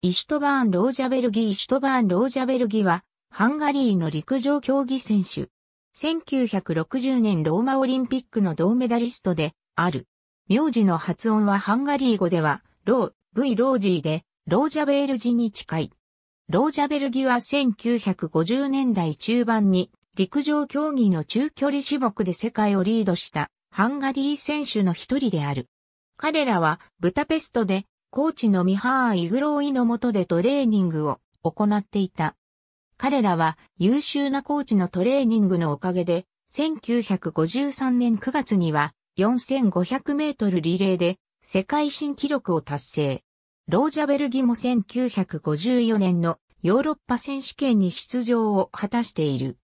イシュトバーン・ロージャベルギー・イシュトバーン・ロージャベルギーは、ハンガリーの陸上競技選手。1960年ローマオリンピックの銅メダリストで、ある。名字の発音はハンガリー語では、ロー、V ロージーで、ロージャベールジに近い。ロージャベルギーは1950年代中盤に、陸上競技の中距離種目で世界をリードした、ハンガリー選手の一人である。彼らは、ブタペストで、コーチのミハー・イグローイの下でトレーニングを行っていた。彼らは優秀なコーチのトレーニングのおかげで、1953年9月には4500メートルリレーで世界新記録を達成。ロージャベルギも1954年のヨーロッパ選手権に出場を果たしている。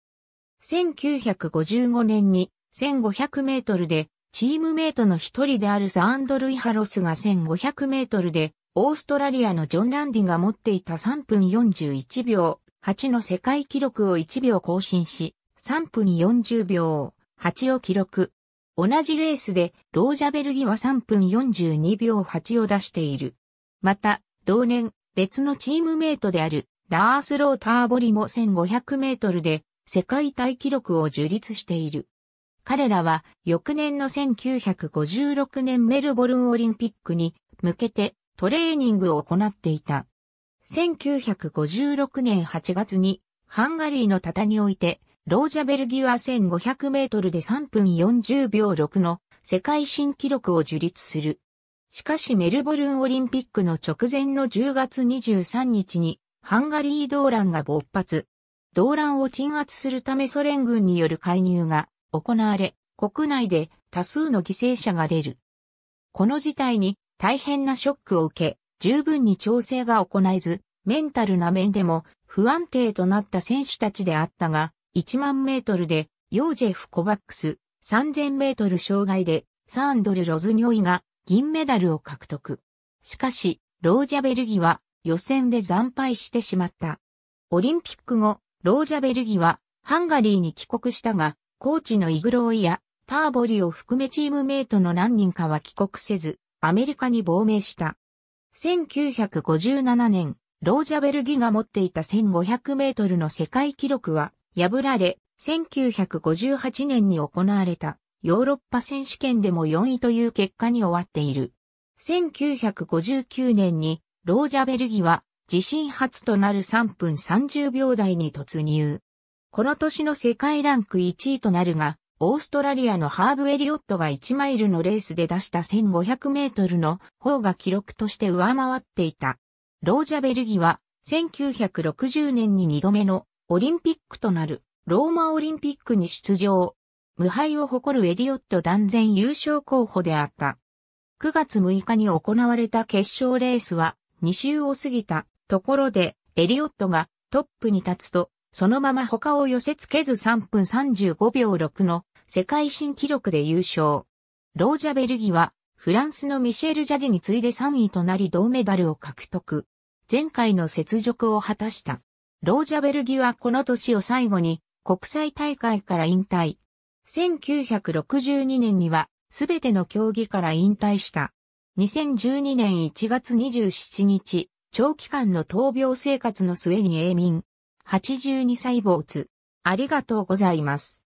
1955年に1500メートルでチームメイトの一人であるサアンドルイハロスが1500メートルで、オーストラリアのジョン・ランディが持っていた3分41秒8の世界記録を1秒更新し、3分40秒8を記録。同じレースで、ロージャベルギは3分42秒8を出している。また、同年、別のチームメイトである、ラース・ローターボリも1500メートルで、世界大記録を樹立している。彼らは翌年の1956年メルボルンオリンピックに向けてトレーニングを行っていた。1956年8月にハンガリーのタにおいてロージャベルギア1500メートルで3分40秒6の世界新記録を樹立する。しかしメルボルンオリンピックの直前の10月23日にハンガリー動乱が勃発。動乱を鎮圧するためソ連軍による介入が行われ、国内で多数の犠牲者が出る。この事態に大変なショックを受け、十分に調整が行えず、メンタルな面でも不安定となった選手たちであったが、1万メートルでヨージェフ・コバックス、3000メートル障害でサンドル・ロズニョイが銀メダルを獲得。しかし、ロージャベルギは予選で惨敗してしまった。オリンピック後、ロージャベルギはハンガリーに帰国したが、コーチのイグローイやターボリを含めチームメイトの何人かは帰国せず、アメリカに亡命した。1957年、ロージャベルギが持っていた1500メートルの世界記録は破られ、1958年に行われたヨーロッパ選手権でも4位という結果に終わっている。1959年にロージャベルギは自身初となる3分30秒台に突入。この年の世界ランク1位となるが、オーストラリアのハーブ・エリオットが1マイルのレースで出した1500メートルの方が記録として上回っていた。ロージャ・ベルギは1960年に2度目のオリンピックとなるローマオリンピックに出場。無敗を誇るエリオット断然優勝候補であった。9月6日に行われた決勝レースは2周を過ぎたところでエリオットがトップに立つとそのまま他を寄せ付けず3分35秒6の世界新記録で優勝。ロージャベルギはフランスのミシェル・ジャジに次いで3位となり銅メダルを獲得。前回の雪辱を果たした。ロージャベルギはこの年を最後に国際大会から引退。1962年にはすべての競技から引退した。2012年1月27日、長期間の闘病生活の末に永眠。82歳没。ありがとうございます。